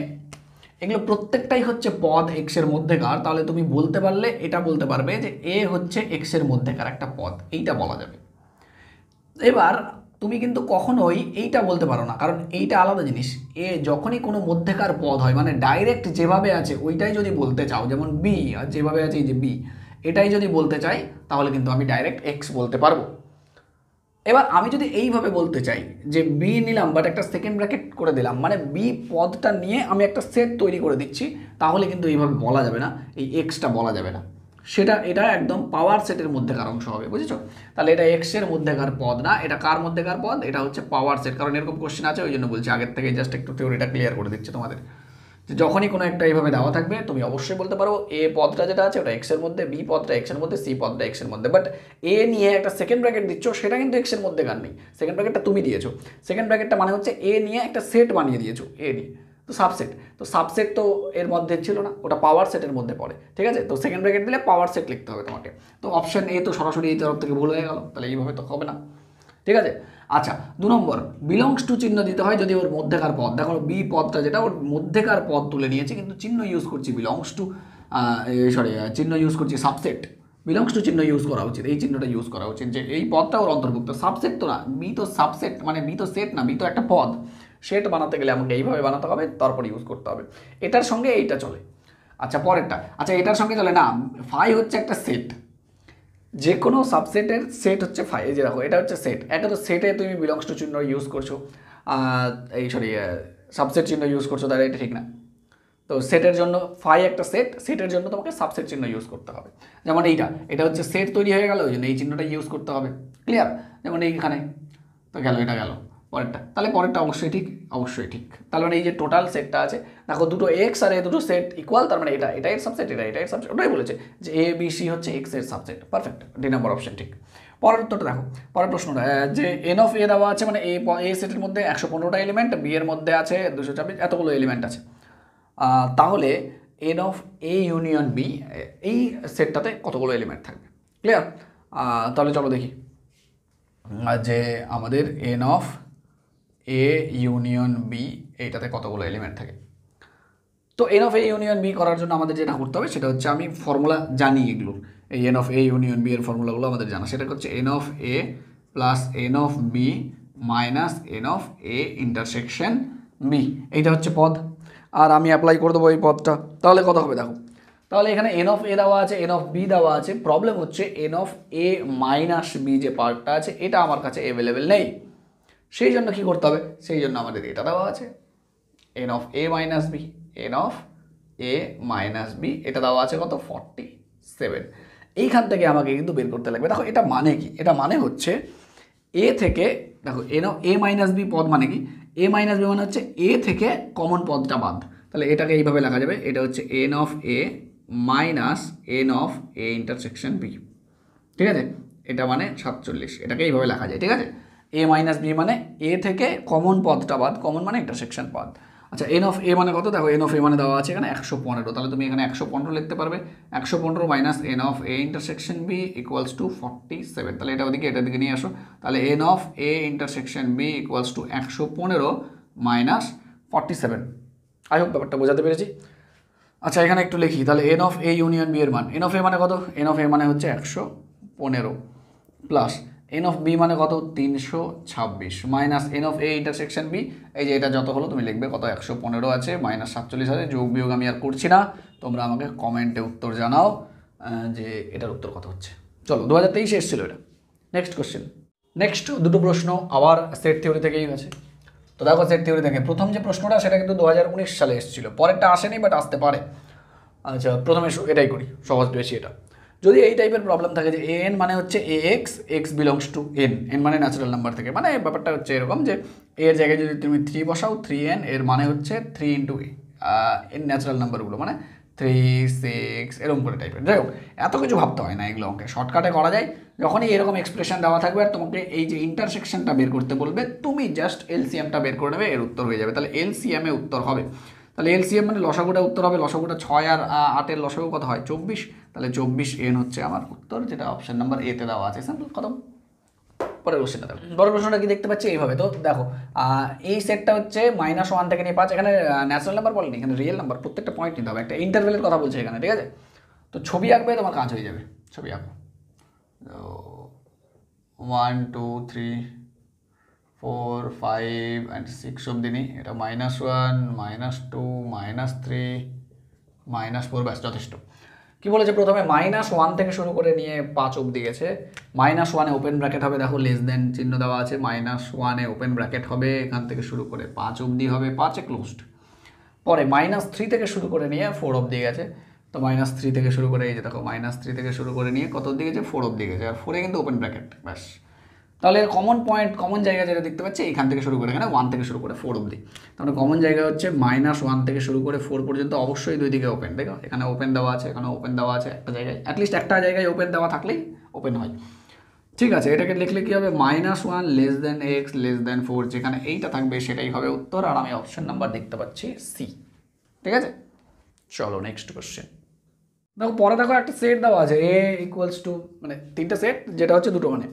এগুলো প্রত্যেকটাই হচ্ছে পদ এক্সের মধ্যেকার তাহলে তুমি বলতে পারলে এটা বলতে পারবে যে এ হচ্ছে এক্সের মধ্যেকার একটা পদ এইটা বলা যাবে এবার তুমি কিন্তু কখনোই এইটা বলতে পারো না কারণ এইটা আলাদা জিনিস এ যখনই কোনো মধ্যেকার পদ হয় মানে ডাইরেক্ট যেভাবে আছে ওইটাই যদি বলতে চাও যেমন বি আর যেভাবে আছে এই যে বি এটাই যদি বলতে চাই তাহলে কিন্তু আমি ডাইরেক্ট এক্স বলতে পারবো এবার আমি যদি এইভাবে বলতে চাই যে বি নিলাম বাট একটা সেকেন্ড ব্র্যাকেট করে দিলাম মানে বি পদটা নিয়ে আমি একটা সেট তৈরি করে দিচ্ছি তাহলে কিন্তু এইভাবে বলা যাবে না এই এক্সটা বলা যাবে না সেটা এটা একদম পাওয়ার সেটের মধ্যেকার অংশ হবে বুঝেছ তাহলে এটা এক্সের মধ্যেকার পদ না এটা কার মধ্যেকার পদ এটা হচ্ছে পাওয়ার সেট কারণ এরকম কোশ্চেন আছে ওই জন্য বলছি আগের থেকে জাস্ট একটু থিওরিটা ক্লিয়ার করে দিচ্ছে তোমাদের যে যখনই কোনো একটা এইভাবে দেওয়া থাকবে তুমি অবশ্যই বলতে পারো এ পদটা যেটা আছে ওটা এক্সের মধ্যে বি পদটা এক্সের মধ্যে সি পদটা এক্সের মধ্যে বাট এ নিয়ে একটা সেকেন্ড ব্র্যাকেট দিচ্ছ সেটা কিন্তু এক্সের মধ্যে কার নেই সেকেন্ড ব্র্যাকেটটা তুমি দিয়েছো সেকেন্ড ব্র্যাকেটটা মানে হচ্ছে এ নিয়ে একটা সেট বানিয়ে দিয়েছো এ নিয়ে তো সাবসেট তো সাবসেট তো এর মধ্যে ছিল না ওটা পাওয়ার সেটের মধ্যে পড়ে ঠিক আছে তো সেকেন্ড ব্র্যাকেট দিলে পাওয়ার সেট লিখতে হবে তোমাকে তো অপশান এ তো সরাসরি এই তরফ থেকে ভুল হয়ে গেল তাহলে এইভাবে তো হবে না ঠিক আছে আচ্ছা দু নম্বর বিলংস টু চিহ্ন দিতে হয় যদি ওর মধ্যেকার পদ দেখো বি পদটা যেটা ওর মধ্যেকার পদ তুলে নিয়েছে কিন্তু চিহ্ন ইউজ করছি বিলংস টু সরি চিহ্ন ইউজ করছি সাবসেট বিলংস টু চিহ্ন ইউজ করা উচিত এই চিহ্নটা ইউজ করা উচিত যে এই পদটা ওর অন্তর্ভুক্ত সাবসেট তো না বি তো সাবসেট মানে বি তো সেট না বি তো একটা পদ সেট বানাতে গেলে আমাকে এইভাবে বানাতে হবে তারপর ইউজ করতে হবে এটার সঙ্গে এইটা চলে আচ্ছা পরেরটা আচ্ছা এটার সঙ্গে চলে না ফাই হচ্ছে একটা সেট যে কোনো সাবসেটের সেট হচ্ছে ফাই যে দেখো এটা হচ্ছে সেট এটা তো সেটে তুমি বিলংস টু চিহ্ন ইউজ করছো এই সরি সাবসেট চিহ্ন ইউজ করছো তাহলে এটা ঠিক না তো সেটের জন্য ফাই একটা সেট সেটের জন্য তোমাকে সাবসেট চিহ্ন ইউজ করতে হবে যেমন এইটা এটা হচ্ছে সেট তৈরি হয়ে গেল ওই জন্য এই চিহ্নটা ইউজ করতে হবে ক্লিয়ার যেমন এইখানে তো গেল এটা গেল পরেরটা তাহলে পরেরটা অবশ্যই ঠিক অবশ্যই ঠিক তার মানে এই যে টোটাল সেটটা আছে দেখো দুটো এক্স আর এ দুটো সেট ইকুয়াল তার মানে এটা এটা এর সাবসেট এটা এটা এর সাবসেট ওটাই বলেছে যে এ বি সি হচ্ছে এক্স এর সাবসেট পারফেক্ট ডি নম্বর অপশন ঠিক পরের উত্তরটা দেখো পরের প্রশ্নটা যে এন অফ এ দেওয়া আছে মানে এ এ সেটের মধ্যে একশো পনেরোটা এলিমেন্ট বি এর মধ্যে আছে দুশো ছাব্বিশ এতগুলো এলিমেন্ট আছে তাহলে n of A union B এই সেটটাতে কতগুলো এলিমেন্ট থাকবে ক্লিয়ার তাহলে চলো দেখি যে আমাদের n of A union B এইটাতে কতগুলো এলিমেন্ট থাকে তো n of A union B করার জন্য আমাদের যেটা করতে হবে সেটা হচ্ছে আমি ফর্মুলা জানি এগুলোর এই n of A union B এর ফর্মুলাগুলো আমাদের জানা সেটা হচ্ছে n of A plus n of B minus n of A intersection B এইটা হচ্ছে পদ আর আমি অ্যাপ্লাই করে দেবো এই পদটা তাহলে কত হবে দেখো তাহলে এখানে এন অফ এ দেওয়া আছে এন অফ বি দেওয়া আছে প্রবলেম হচ্ছে n of A minus B যে পার্টটা আছে এটা আমার কাছে অ্যাভেলেবেল নেই সেই জন্য কী করতে হবে সেই জন্য আমাদের এটা দেওয়া আছে n of A minus B n of A minus B এটা দেওয়া আছে কত ফর্টি সেভেন এইখান থেকে আমাকে কিন্তু বের করতে লাগবে দেখো এটা মানে কি এটা মানে হচ্ছে এ থেকে দেখো n of A minus B পদ মানে কি এ মাইনাস বি মানে হচ্ছে এ থেকে কমন পদটা বাদ তাহলে এটাকে এইভাবে লেখা যাবে এটা হচ্ছে n of A minus n of A intersection B ঠিক আছে এটা মানে সাতচল্লিশ এটাকে এইভাবে লেখা যায় ঠিক আছে এ মাইনাস বি মানে এ থেকে কমন পদটা বাদ কমন মানে একটা সেকশন পদ আচ্ছা এন অফ এ মানে কত দেখো এন অফ এ মানে দেওয়া আছে এখানে একশো পনেরো তাহলে তুমি এখানে একশো পনেরো লিখতে পারবে একশো পনেরো minus n of A intersection B equals to forty seven তাহলে এটা ওদিকে এটা দিকে নিয়ে আসো তাহলে n of A intersection B equals to একশো পনেরো মাইনাস ফর্টি সেভেন আই হোক ব্যাপারটা বোঝাতে পেরেছি আচ্ছা এখানে একটু লিখি তাহলে n of A union B এর মান এন অফ এ মানে কত এন অফ এ মানে হচ্ছে একশো পনেরো প্লাস এন অফ বি মানে কত তিনশো ছাব্বিশ minus n of A intersection B এই যে এটা যত হলো তুমি লিখবে কত একশো পনেরো আছে মাইনাস সাতচল্লিশ আছে যোগ বিয়োগ আমি আর করছি না তোমরা আমাকে কমেন্টে উত্তর জানাও যে এটার উত্তর কত হচ্ছে চলো দু হাজার তেইশে এসেছিলো এটা নেক্সট কোয়েশ্চেন নেক্সট দুটো প্রশ্ন আবার সেট থিওরি থেকেই আছে তো দেখো সেট থিওরি থেকে প্রথম যে প্রশ্নটা সেটা কিন্তু দু হাজার উনিশ সালে এসেছিলো পরেরটা আসেনি বাট আসতে পারে আচ্ছা প্রথমে এটাই করি সহজ বেশি এটা যদি এই টাইপের প্রবলেম থাকে যে এন মানে হচ্ছে A x x belongs to N N মানে ন্যাচারাল নাম্বার থেকে মানে ব্যাপারটা হচ্ছে এরকম যে এর জায়গায় যদি তুমি থ্রি বসাও থ্রি এন এর মানে হচ্ছে থ্রি ইন্টু এন ন্যাচারাল নাম্বারগুলো মানে থ্রি সিক্স এরকম করে টাইপের যাই হোক এত কিছু ভাবতে হয় না এগুলো অঙ্কে শর্টকাটে করা যায় যখনই এরকম এক্সপ্রেশন দেওয়া থাকবে আর তোমাকে এই যে ইন্টারসেকশনটা বের করতে বলবে তুমি জাস্ট এলসিএমটা বের করে নেবে এর উত্তর হয়ে যাবে তাহলে এলসিএমে উত্তর হবে তাহলে এলসিএম মানে লসাগুটা উত্তর হবে লসাগুটা ছয় আর আটের লসাগু কত হয় চব্বিশ তাহলে চব্বিশ এন হচ্ছে আমার উত্তর যেটা অপশান নাম্বার এতে দেওয়া আছে স্যাম্পল কত পরের কোশ্চেনটা দেখো পরের কোশ্চেনটা কি দেখতে পাচ্ছি এইভাবে তো দেখো এই সেটটা হচ্ছে মাইনাস ওয়ান থেকে নিয়ে পাঁচ এখানে ন্যাচারাল নাম্বার বলেনি এখানে রিয়েল নাম্বার প্রত্যেকটা পয়েন্ট নিতে হবে একটা ইন্টারভেলের কথা বলছে এখানে ঠিক আছে তো ছবি আঁকবে তোমার কাজ হয়ে যাবে ছবি আঁকো one two three four five and six অব্দি নিই এটা minus one minus two minus three minus four ব্যাস যথেষ্ট কী বলেছে প্রথমে মাইনাস ওয়ান থেকে শুরু করে নিয়ে পাঁচ অব্দি গেছে মাইনাস ওয়ানে ওপেন ব্র্যাকেট হবে দেখো লেস দেন চিহ্ন দেওয়া আছে মাইনাস ওয়ানে ওপেন ব্র্যাকেট হবে এখান থেকে শুরু করে পাঁচ অব্দি হবে পাঁচে ক্লোজড পরে মাইনাস থ্রি থেকে শুরু করে নিয়ে ফোর অব্দি গেছে তো মাইনাস থ্রি থেকে শুরু করে এই যে দেখো মাইনাস থ্রি থেকে শুরু করে নিয়ে কত দিকে গেছে ফোর অব্দি গেছে আর ফোরে কিন্তু ওপেন ব্র্যাকেট ব্যাস তাহলে কমন পয়েন্ট কমন জায়গা যেটা দেখতে পাচ্ছি এখান থেকে শুরু করে এখানে ওয়ান থেকে শুরু করে ফোর অবধি তাহলে কমন জায়গা হচ্ছে মাইনাস ওয়ান থেকে শুরু করে ফোর পর্যন্ত অবশ্যই দুই দিকে ওপেন দেখো এখানে ওপেন দেওয়া আছে এখানে ওপেন দেওয়া আছে একটা জায়গায় অ্যাটলিস্ট একটা জায়গায় ওপেন দেওয়া থাকলেই ওপেন হয় ঠিক আছে এটাকে লিখলে কী হবে minus one less than x less than four যেখানে এইটা থাকবে সেটাই হবে উত্তর আর আমি অপশন নাম্বার দেখতে পাচ্ছি সি ঠিক আছে চলো নেক্সট কোশ্চেন দেখো পরে দেখো একটা সেট দেওয়া আছে এ ইকুয়ালস টু মানে তিনটা সেট যেটা হচ্ছে দুটো মানে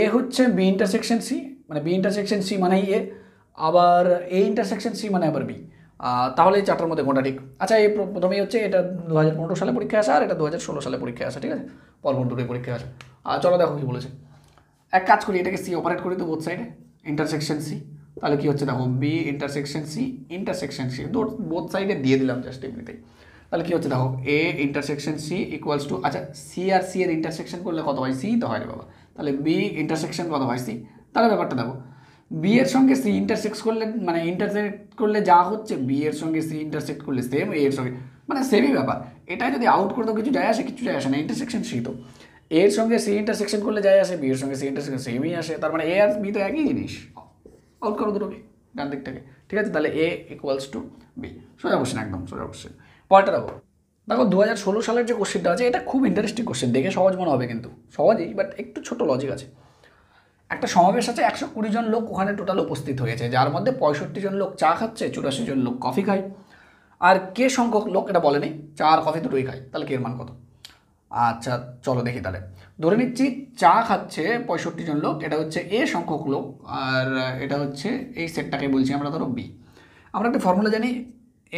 এ হচ্ছে বি ইন্টারসেকশন সি মানে বি ইন্টারসেকশন সি মানেই এ আবার এ ইন্টারসেকশন সি মানে আবার বি তাহলে চারটার মধ্যে কোনটা ঠিক আচ্ছা এই প্রথমেই হচ্ছে এটা দু হাজার পনেরো সালে পরীক্ষা আসে আর এটা দু হাজার ষোলো সালে পরীক্ষা আসা ঠিক আছে পরপর দুটোই পরীক্ষা আসা আর চলো দেখো কী বলেছে এক কাজ করি এটাকে সি অপারেট করি তো বোথ সাইডে ইন্টারসেকশন সি তাহলে কী হচ্ছে দেখো B intersection C intersection C both সাইডে দিয়ে দিলাম জাস্ট এমনিতেই তাহলে কী হচ্ছে দেখো A intersection C equals to আচ্ছা সি আর সি এর ইন্টারসেকশন করলে কত হয় সি তো হয় রে বাবা তাহলে বি ইন্টারসেকশন কত হয় সি তাহলে ব্যাপারটা দেখো বি এর সঙ্গে সি ইন্টারসেক্ট করলে মানে ইন্টারসেক্ট করলে যা হচ্ছে বি এর সঙ্গে সি ইন্টারসেক্ট করলে সেম এ এর সঙ্গে মানে সেমই ব্যাপার এটা যদি আউট করতো কিছু যায় আসে কিছু যায় আসে না ইন্টারসেকশন সি তো এর সঙ্গে সি ইন্টারসেকশন করলে যায় আসে বি এর সঙ্গে সি ইন্টারসেকশন সেমই আসে তার মানে এ আর বি তো একই জিনিস আউট করো দুটোকে ডান দিকটাকে ঠিক আছে তাহলে এ ইকুয়ালস টু বি সোজা কোশ্চেন একদম সোজা কোশ্চেন পরেরটা দেখো দেখো দু হাজার ষোলো সালের যে কোশ্চেনটা আছে এটা খুব ইন্টারেস্টিং কোশ্চেন দেখে সহজ মনে হবে কিন্তু সহজেই বাট একটু ছোট লজিক আছে একটা সমাবেশ আছে একশো কুড়ি জন লোক ওখানে টোটাল উপস্থিত হয়েছে যার মধ্যে পঁয়ষট্টি জন লোক চা খাচ্ছে চুরাশি জন লোক কফি খায় আর কে সংখ্যক লোক এটা বলেনি চা আর কফি দুটোই খায় তাহলে কের মান কত আচ্ছা চলো দেখি তাহলে ধরে নিচ্ছি চা খাচ্ছে পঁয়ষট্টি জন লোক এটা হচ্ছে এ সংখ্যক লোক আর এটা হচ্ছে এই সেটটাকে বলছি আমরা ধরো বি আমরা একটা ফর্মুলা জানি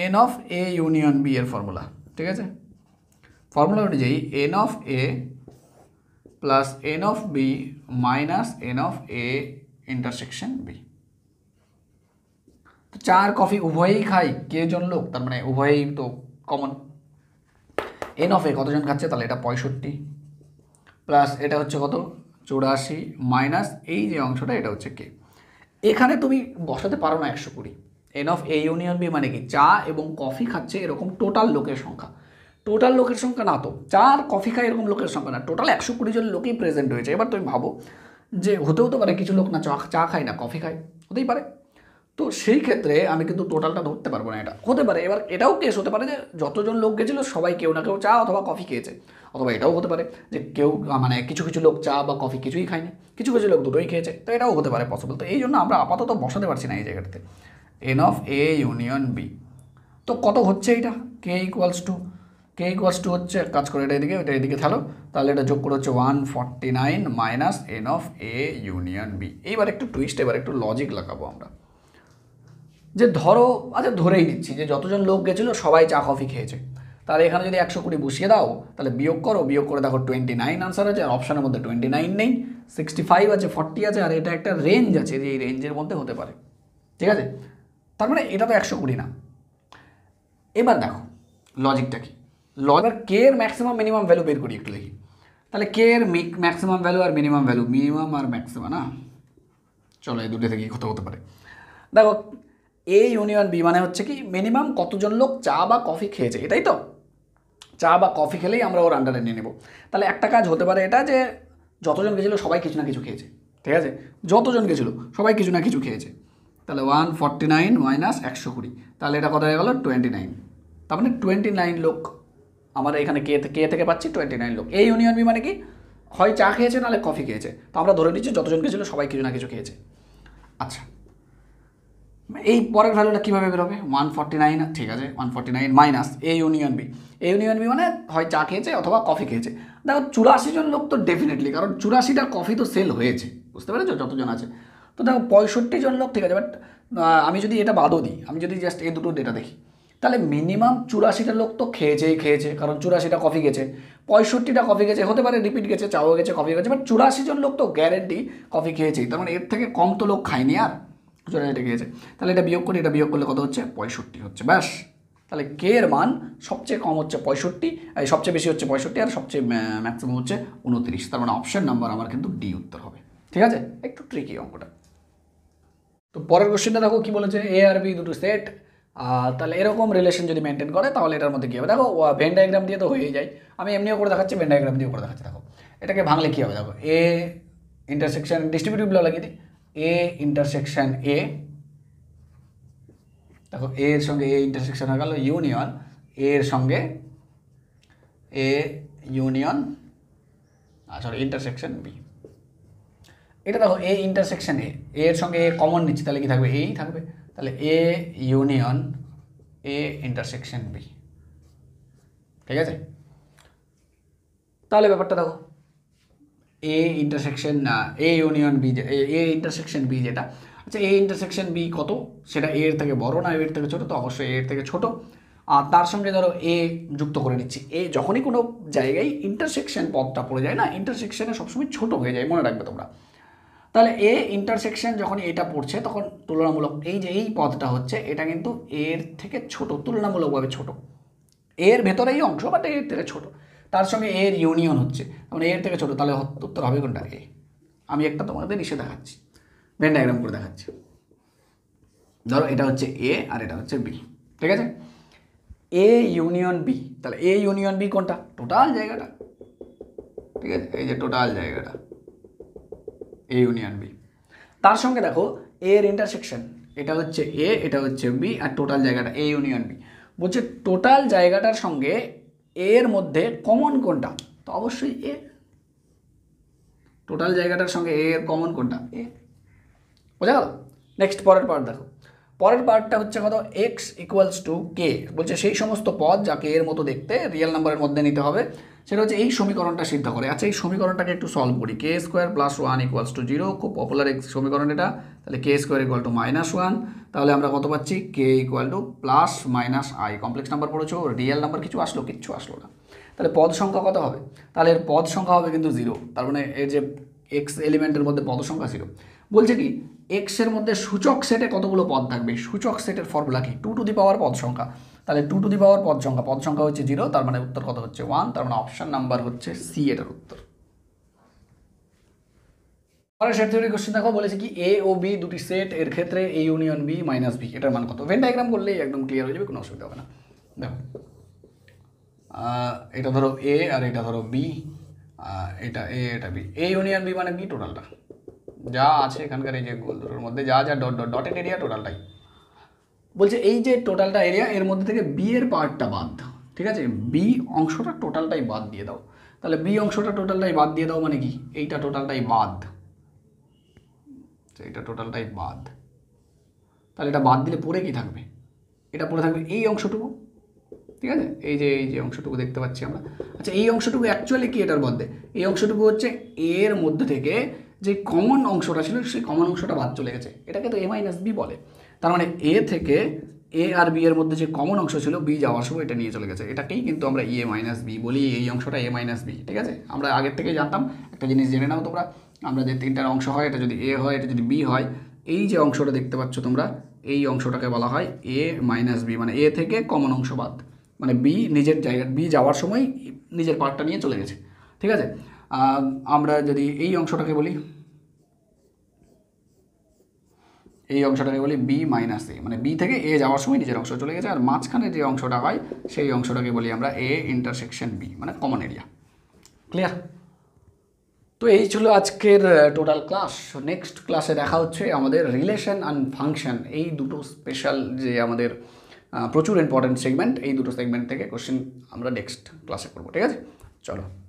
n of A union B এর ফর্মুলা ঠিক আছে ফর্মুলা অনুযায়ী n of A plus n of B minus n of A intersection B তো চার কফি উভয়ই খাই কে জন লোক তার মানে উভয়ই তো কমন এন অফ এ কতজন খাচ্ছে তাহলে এটা পঁয়ষট্টি প্লাস এটা হচ্ছে কত চৌরাশি মাইনাস এই যে অংশটা এটা হচ্ছে কে এখানে তুমি বসাতে পারো না একশো কুড়ি n of A union B মানে কি চা এবং কফি খাচ্ছে এরকম টোটাল লোকের সংখ্যা টোটাল লোকের সংখ্যা না তো চা আর কফি খায় এরকম লোকের সংখ্যা না টোটাল একশো কুড়ি জন লোকই প্রেজেন্ট হয়েছে এবার তুমি ভাবো যে হতে হতে পারে কিছু লোক না চা চা খায় না কফি খায় হতেই পারে তো সেই ক্ষেত্রে আমি কিন্তু টোটালটা ধরতে পারবো না এটা হতে পারে এবার এটাও কেস হতে পারে যে যতজন লোক গেছিলো সবাই কেউ না কেউ চা অথবা কফি খেয়েছে অথবা এটাও হতে পারে যে কেউ মানে কিছু কিছু লোক চা বা কফি কিছুই খায়নি কিছু কিছু লোক দুটোই খেয়েছে তো এটাও হতে পারে পসিবল তো এই জন্য আমরা আপাতত বসাতে পারছি না এই জায়গাটাতে n of A union B তো কত হচ্ছে এইটা k equals to k equals to হচ্ছে কাজ করে এটা এদিকে এটা এদিকে থালো তাহলে এটা যোগ করে হচ্ছে one forty nine minus n of A union B এইবার একটু টুইস্ট এবার একটু লজিক লাগাবো আমরা যে ধরো আচ্ছা ধরেই নিচ্ছি যে যতজন লোক গেছিলো সবাই চা কফি খেয়েছে তাহলে এখানে যদি একশো কুড়ি বসিয়ে দাও তাহলে বিয়োগ করো বিয়োগ করে দেখো টোয়েন্টি নাইন আনসার আছে আর অপশানের মধ্যে টোয়েন্টি নাইন নেই সিক্সটি ফাইভ আছে ফর্টি আছে আর এটা একটা রেঞ্জ আছে যে এই রেঞ্জের মধ্যে হতে পারে ঠিক আছে তার মানে এটা তো একশো কুড়ি না এবার দেখো লজিকটা কি লজার কে এর ম্যাক্সিমাম মিনিমাম ভ্যালু বের করি একটু দেখি তাহলে কে এর ম্যাক্সিমাম ভ্যালু আর মিনিমাম ভ্যালু মিনিমাম আর ম্যাক্সিমাম না চলো এই দুটো থেকে কত হতে পারে দেখো এ ইউনিয়ন বি মানে হচ্ছে কি মিনিমাম কতজন লোক চা বা কফি খেয়েছে এটাই তো চা বা কফি খেলেই আমরা ওর আন্ডারে নিয়ে নেবো তাহলে একটা কাজ হতে পারে এটা যে যতজন গেছিলো সবাই কিছু না কিছু খেয়েছে ঠিক আছে যতজন গেছিলো সবাই কিছু না কিছু খেয়েছে তাহলে ওয়ান ফর্টি নাইন মাইনাস একশো কুড়ি তাহলে এটা কত হয়ে গেলো টোয়েন্টি নাইন তার মানে টোয়েন্টি নাইন লোক আমরা এখানে কে কে থেকে পাচ্ছি টোয়েন্টি নাইন লোক এই ইউনিয়ন বি মানে কি হয় চা খেয়েছে নাহলে কফি খেয়েছে তো আমরা ধরে নিচ্ছি যতজনকে ছিল সবাই কিছু না কিছু খেয়েছে আচ্ছা এই পরের ভ্যালুটা কীভাবে বেরোবে ওয়ান ফর্টি নাইন ঠিক আছে one forty nine minus A union B A union B মানে হয় চা খেয়েছে অথবা কফি খেয়েছে দেখো চুরাশি জন লোক তো ডেফিনেটলি কারণ চুরাশিটা কফি তো সেল হয়েছে বুঝতে পেরেছো যতজন আছে তো দেখো পঁয়ষট্টি জন লোক ঠিক আছে বাট আমি যদি এটা বাদও দিই আমি যদি জাস্ট এই দুটো ডেটা দেখি তাহলে মিনিমাম চুরাশিটা লোক তো খেয়েছেই খেয়েছে কারণ চুরাশিটা কফি গেছে পঁয়ষট্টিটা কফি গেছে হতে পারে রিপিট গেছে চাও গেছে কফি গেছে বাট চুরাশি জন লোক তো গ্যারেন্টি কফি খেয়েছেই তার মানে এর থেকে কম তো লোক খায়নি আর চুরাশিটা খেয়েছে তাহলে এটা বিয়োগ করি এটা বিয়োগ করলে কত হচ্ছে পঁয়ষট্টি হচ্ছে ব্যাস তাহলে কে এর মান সবচেয়ে কম হচ্ছে পঁয়ষট্টি সবচেয়ে বেশি হচ্ছে পঁয়ষট্টি আর সবচেয়ে ম্যাক্সিমাম হচ্ছে উনত্রিশ তার মানে অপশান নাম্বার আমার কিন্তু ডি উত্তর হবে ঠিক আছে একটু ট্রিকি অঙ্কটা তো পরের কোশ্চেনটা দেখো কি বলেছে এ আর বি দুটো সেট তাহলে এরকম রিলেশন যদি মেনটেন করে তাহলে এটার মধ্যে কী হবে দেখো ভেন ডায়াগ্রাম দিয়ে তো হয়ে যায় আমি এমনিও করে দেখাচ্ছি ভেন ডায়াগ্রাম দিয়ে করে দেখাচ্ছি দেখো এটাকে ভাঙলে কী হবে দেখো এ ইন্টারসেকশন ডিস্ট্রিবিউটিভ ল লাগিয়ে দিই এ ইন্টারসেকশন এ দেখো এ এর সঙ্গে এ ইন্টারসেকশন হয়ে গেল ইউনিয়ন এ এর সঙ্গে এ ইউনিয়ন আচ্ছা ইন্টারসেকশন বি এটা দেখো এ ইন্টারসেকশন এ এর সঙ্গে এ কমন নিচ্ছে তাহলে কি থাকবে এই থাকবে তাহলে A union A intersection B ঠিক আছে তাহলে ব্যাপারটা দেখো A intersection A union B A intersection B যেটা আচ্ছা এ ইন্টারসেকশন বি কত সেটা এর থেকে বড় না এর থেকে ছোট তো অবশ্যই এর থেকে ছোট আর তার সঙ্গে ধরো এ যুক্ত করে নিচ্ছি এ যখনই কোনো জায়গায় ইন্টারসেকশন পথটা পড়ে যায় না ইন্টারসেকশনে সবসময় ছোট হয়ে যায় মনে রাখবে তোমরা তাহলে এ ইন্টারসেকশন যখন এটা পড়ছে তখন তুলনামূলক এই যে এই পদটা হচ্ছে এটা কিন্তু এর থেকে ছোট তুলনামূলকভাবে ছোট এর ভেতরেই অংশ বাট এর থেকে ছোট তার সঙ্গে এর ইউনিয়ন হচ্ছে মানে এর থেকে ছোট তাহলে উত্তর হবে কোনটা এ আমি একটা তোমাদের নিশে দেখাচ্ছি ভেন ডায়াগ্রাম করে দেখাচ্ছি ধরো এটা হচ্ছে এ আর এটা হচ্ছে বি ঠিক আছে এ ইউনিয়ন বি তাহলে এ ইউনিয়ন বি কোনটা টোটাল জায়গাটা ঠিক আছে এই যে টোটাল জায়গাটা এ ইউনিয়ন বি তার সঙ্গে দেখো এ এর ইন্টারসেকশন এটা হচ্ছে এ এটা হচ্ছে বি আর টোটাল জায়গাটা এ ইউনিয়ন বি বলছে টোটাল জায়গাটার সঙ্গে এর মধ্যে কমন কোনটা তো অবশ্যই এ টোটাল জায়গাটার সঙ্গে এ এর কমন কোনটা এ বোঝা গেল নেক্সট পরের পার্ট দেখো পরের পার্টটা হচ্ছে কত এক্স ইকুয়ালস টু কে বলছে সেই সমস্ত পদ যাকে এর মতো দেখতে রিয়েল নাম্বারের মধ্যে নিতে হবে সেটা হচ্ছে এই সমীকরণটা সিদ্ধ করে আচ্ছা এই সমীকরণটাকে একটু সলভ করি k square plus one equals to zero খুব পপুলার সমীকরণ এটা তাহলে k square equal to minus one তাহলে আমরা কত পাচ্ছি k equal to plus minus i complex number পড়েছো রিয়েল নাম্বার কিছু আসলো কিচ্ছু আসলো না তাহলে পদ সংখ্যা কত হবে তাহলে এর পদ সংখ্যা হবে কিন্তু জিরো তার মানে এর যে এক্স এলিমেন্টের মধ্যে পদ সংখ্যা জিরো বলছে কি এক্সের মধ্যে সূচক সেটে কতগুলো পদ থাকবে সূচক সেটের ফর্মুলা কি টু টু দি পাওয়ার পদ সংখ্যা তাহলে টু টু দি পাওয়ার পদ সংখ্যা পদ সংখ্যা হচ্ছে জিরো তার মানে উত্তর কত হচ্ছে ওয়ান তার মানে অপশান নাম্বার হচ্ছে সি এটার উত্তর পরে সেট থিওরি কোশ্চেন দেখো বলেছে কি এ ও বি দুটি সেট এর ক্ষেত্রে A union B minus B এটার মান কত ভেন ডায়গ্রাম করলেই একদম ক্লিয়ার হয়ে যাবে কোনো অসুবিধা হবে না দেখো এটা ধরো এ আর এটা ধরো বি এটা এ এটা বি এ ইউনিয়ন বি মানে বি টোটালটা যা আছে এখানকার এই যে গোল দুটোর মধ্যে যা যা ডট ডট ডটেড এরিয়া টোটালটাই বলছে এই যে টোটালটা এরিয়া এর মধ্যে থেকে বি এর পার্টটা বাদ দাও ঠিক আছে বি অংশটা টোটালটাই বাদ দিয়ে দাও তাহলে বি অংশটা টোটালটাই বাদ দিয়ে দাও মানে কি এইটা টোটালটাই বাদ আচ্ছা, এইটা টোটালটাই বাদ তাহলে এটা বাদ দিলে পরে কি থাকবে এটা পরে থাকবে এই অংশটুকু ঠিক আছে এই যে এই যে অংশটুকু দেখতে পাচ্ছি আমরা আচ্ছা এই অংশটুকু অ্যাকচুয়ালি কি এটার মধ্যে এই অংশটুকু হচ্ছে এর মধ্যে থেকে যে কমন অংশটা ছিল সেই কমন অংশটা বাদ চলে গেছে এটাকে তো এ মাইনাস বি বলে তার মানে এ থেকে এ আর বি এর মধ্যে যে কমন অংশ ছিল বি যাওয়ার সময় এটা নিয়ে চলে গেছে এটাকেই কিন্তু আমরা এ মাইনাস বি বলি এই অংশটা এ মাইনাস বি ঠিক আছে আমরা আগের থেকেই জানতাম একটা জিনিস জেনে নাও তোমরা আমরা যে তিনটার অংশ হয় এটা যদি এ হয় এটা যদি বি হয় এই যে অংশটা দেখতে পাচ্ছ তোমরা এই অংশটাকে বলা হয় এ মাইনাস বি মানে এ থেকে কমন অংশ বাদ মানে বি নিজের জায়গা বি যাওয়ার সময় নিজের পার্টটা নিয়ে চলে গেছে ঠিক আছে আমরা যদি এই অংশটাকে বলি এই অংশটাকে বলি বি মাইনাস এ মানে বি থেকে এ যাওয়ার সময় নিজের অংশ চলে গেছে আর মাঝখানে যে অংশটা হয় সেই অংশটাকে বলি আমরা এ ইন্টারসেকশন বি মানে কমন এরিয়া ক্লিয়ার তো এই ছিল আজকের টোটাল ক্লাস নেক্সট ক্লাসে দেখা হচ্ছে আমাদের রিলেশন অ্যান্ড ফাংশন এই দুটো স্পেশাল যে আমাদের প্রচুর ইম্পর্ট্যান্ট সেগমেন্ট এই দুটো সেগমেন্ট থেকে কোশ্চেন আমরা নেক্সট ক্লাসে করবো ঠিক আছে চলো